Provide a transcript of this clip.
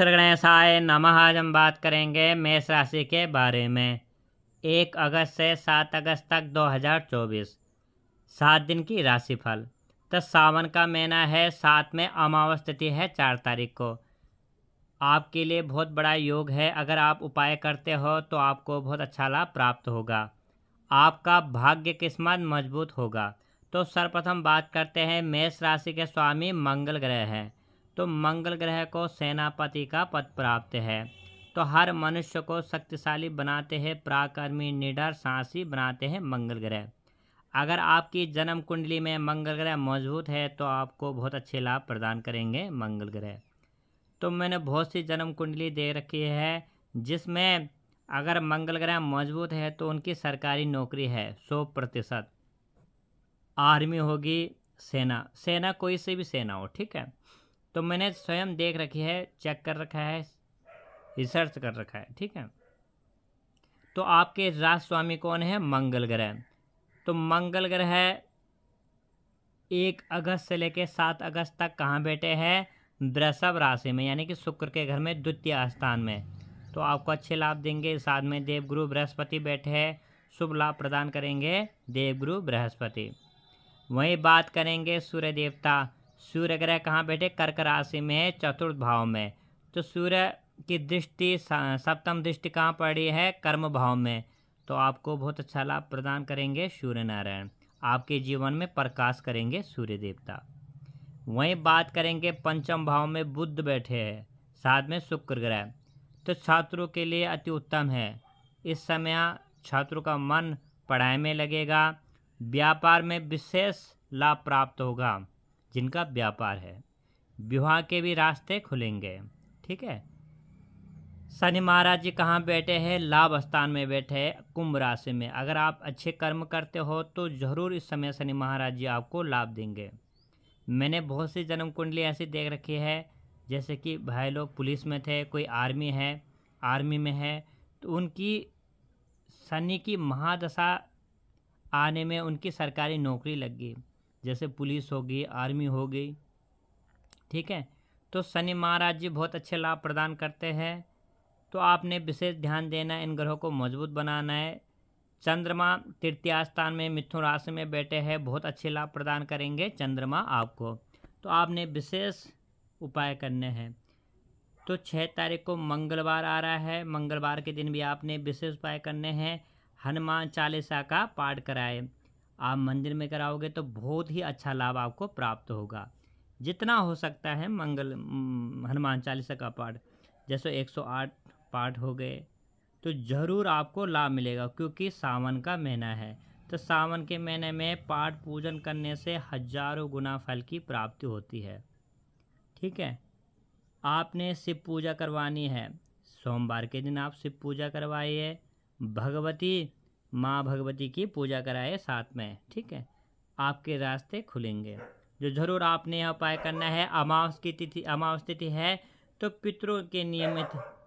आय नम आज हम बात करेंगे मेष राशि के बारे में एक अगस्त से सात अगस्त तक 2024 सात दिन की राशिफल तो सावन का महीना है सात में अमावस तिथि है चार तारीख को आपके लिए बहुत बड़ा योग है अगर आप उपाय करते हो तो आपको बहुत अच्छा लाभ प्राप्त होगा आपका भाग्य किस्मत मजबूत होगा तो सर्वप्रथम बात करते हैं मेष राशि के स्वामी मंगल ग्रह हैं तो मंगल ग्रह को सेनापति का पद प्राप्त है तो हर मनुष्य को शक्तिशाली बनाते हैं पराकर्मी निडर साहसी बनाते हैं मंगल ग्रह अगर आपकी जन्म कुंडली में मंगल ग्रह मौजूद है तो आपको बहुत अच्छे लाभ प्रदान करेंगे मंगल ग्रह तो मैंने बहुत सी जन्म कुंडली दे रखी है जिसमें अगर मंगल ग्रह मौजूद है तो उनकी सरकारी नौकरी है सौ प्रतिशत आर्मी होगी सेना सेना कोई से भी सेना हो ठीक है तो मैंने स्वयं देख रखी है चेक कर रखा है रिसर्च कर रखा है ठीक है तो आपके राज स्वामी कौन है मंगल ग्रह तो मंगल ग्रह एक अगस्त से लेकर सात अगस्त तक कहाँ बैठे हैं वृषभ राशि में यानी कि शुक्र के घर में द्वितीय स्थान में तो आपको अच्छे लाभ देंगे साथ में देवगुरु बृहस्पति बैठे हैं शुभ लाभ प्रदान करेंगे देवगुरु बृहस्पति वहीं बात करेंगे सूर्य देवता सूर्य ग्रह कहाँ बैठे कर्क राशि में है चतुर्थ भाव में तो सूर्य की दृष्टि सप्तम दृष्टि कहाँ पड़ी है कर्म भाव में तो आपको बहुत अच्छा लाभ प्रदान करेंगे सूर्य नारायण आपके जीवन में प्रकाश करेंगे सूर्य देवता वहीं बात करेंगे पंचम भाव में बुद्ध बैठे हैं साथ में शुक्र ग्रह तो छात्रों के लिए अति उत्तम है इस समय छात्रों का मन पढ़ाई में लगेगा व्यापार में विशेष लाभ प्राप्त होगा जिनका व्यापार है विवाह के भी रास्ते खुलेंगे ठीक है शनि महाराज जी कहाँ बैठे हैं लाभ स्थान में बैठे हैं कुंभ राशि में अगर आप अच्छे कर्म करते हो तो जरूर इस समय शनि महाराज जी आपको लाभ देंगे मैंने बहुत सी जन्म कुंडली ऐसी देख रखी है जैसे कि भाई लोग पुलिस में थे कोई आर्मी है आर्मी में है तो उनकी शनि की महादशा आने में उनकी सरकारी नौकरी लग गई जैसे पुलिस हो गई आर्मी हो गई ठीक है तो शनि महाराज जी बहुत अच्छे लाभ प्रदान करते हैं तो आपने विशेष ध्यान देना है इन ग्रहों को मजबूत बनाना है चंद्रमा तृतीय स्थान में मिथुन राशि में बैठे हैं बहुत अच्छे लाभ प्रदान करेंगे चंद्रमा आपको तो आपने विशेष उपाय करने हैं तो छः तारीख को मंगलवार आ रहा है मंगलवार के दिन भी आपने विशेष उपाय करने हैं हनुमान चालीसा का पाठ कराए आप मंदिर में कराओगे तो बहुत ही अच्छा लाभ आपको प्राप्त होगा जितना हो सकता है मंगल हनुमान चालीसा का पाठ जैसे 108 पाठ हो गए तो ज़रूर आपको लाभ मिलेगा क्योंकि सावन का महीना है तो सावन के महीने में पाठ पूजन करने से हजारों गुना फल की प्राप्ति होती है ठीक है आपने शिव पूजा करवानी है सोमवार के दिन आप शिव पूजा करवाइए भगवती माँ भगवती की पूजा कराए साथ में ठीक है आपके रास्ते खुलेंगे जो ज़रूर आपने यह उपाय करना है अमावस की तिथि अमावस तिथि है तो पितरों के नियमित